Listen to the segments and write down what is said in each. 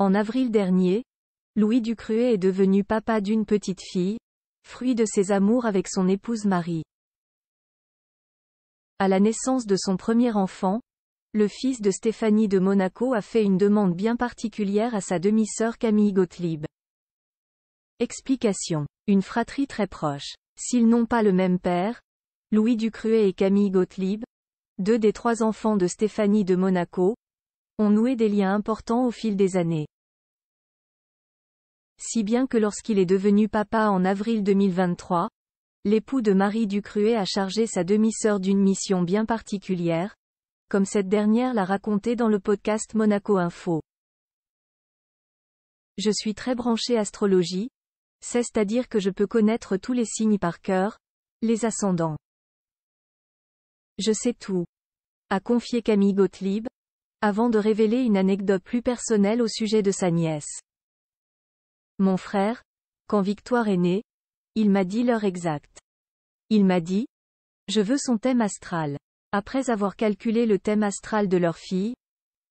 En avril dernier, Louis Ducruet est devenu papa d'une petite fille, fruit de ses amours avec son épouse Marie. À la naissance de son premier enfant, le fils de Stéphanie de Monaco a fait une demande bien particulière à sa demi-sœur Camille Gottlieb. Explication. Une fratrie très proche. S'ils n'ont pas le même père, Louis Ducruet et Camille Gottlieb, deux des trois enfants de Stéphanie de Monaco, ont noué des liens importants au fil des années. Si bien que lorsqu'il est devenu papa en avril 2023, l'époux de Marie Ducruet a chargé sa demi-sœur d'une mission bien particulière, comme cette dernière l'a raconté dans le podcast Monaco Info. Je suis très branché astrologie, c'est-à-dire que je peux connaître tous les signes par cœur, les ascendants. Je sais tout. A confié Camille Gottlieb, avant de révéler une anecdote plus personnelle au sujet de sa nièce. Mon frère, quand Victoire est née, il m'a dit l'heure exacte. Il m'a dit, je veux son thème astral. Après avoir calculé le thème astral de leur fille,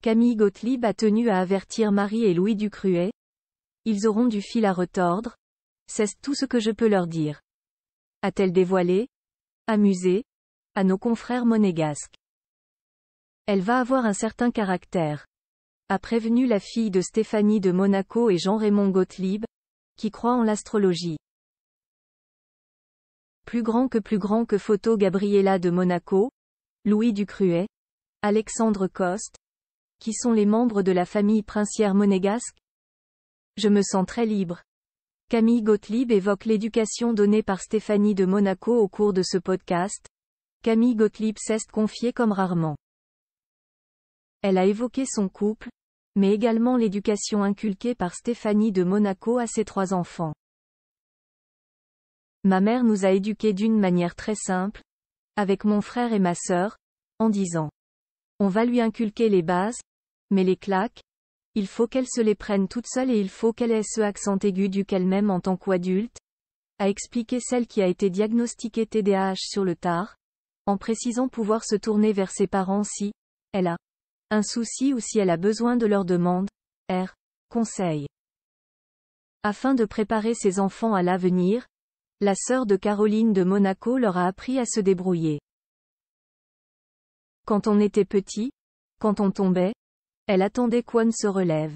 Camille Gottlieb a tenu à avertir Marie et Louis Ducruet. Ils auront du fil à retordre. C'est tout ce que je peux leur dire. A-t-elle dévoilé Amusé À nos confrères monégasques. Elle va avoir un certain caractère. A prévenu la fille de Stéphanie de Monaco et Jean-Raymond Gottlieb, qui croit en l'astrologie. Plus grand que plus grand que photo Gabriella de Monaco, Louis Ducruet, Alexandre Coste, qui sont les membres de la famille princière monégasque. Je me sens très libre. Camille Gottlieb évoque l'éducation donnée par Stéphanie de Monaco au cours de ce podcast. Camille Gottlieb s'est confiée comme rarement. Elle a évoqué son couple, mais également l'éducation inculquée par Stéphanie de Monaco à ses trois enfants. Ma mère nous a éduqués d'une manière très simple, avec mon frère et ma sœur, en disant on va lui inculquer les bases, mais les claques, il faut qu'elle se les prenne toute seule et il faut qu'elle ait ce accent aigu du qu'elle-même en tant qu'adulte, a expliqué celle qui a été diagnostiquée TDAH sur le tard, en précisant pouvoir se tourner vers ses parents si elle a un souci ou si elle a besoin de leur demande. R. Conseil. Afin de préparer ses enfants à l'avenir, la sœur de Caroline de Monaco leur a appris à se débrouiller. Quand on était petit, quand on tombait, elle attendait qu'on se relève.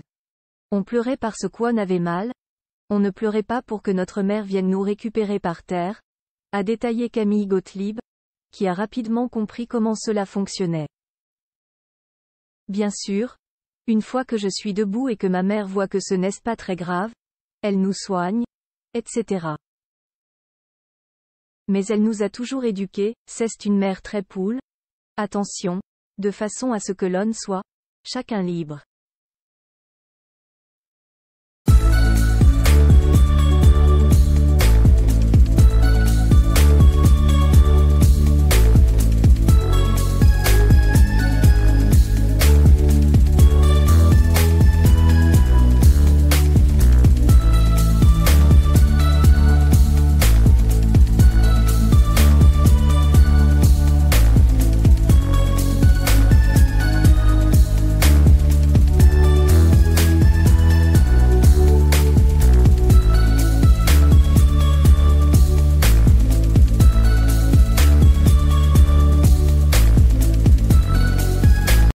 On pleurait parce qu'on avait mal, on ne pleurait pas pour que notre mère vienne nous récupérer par terre, a détaillé Camille Gottlieb, qui a rapidement compris comment cela fonctionnait. Bien sûr. Une fois que je suis debout et que ma mère voit que ce n'est pas très grave, elle nous soigne, etc. Mais elle nous a toujours éduqués, c'est une mère très poule. Attention, de façon à ce que l'on soit, chacun libre.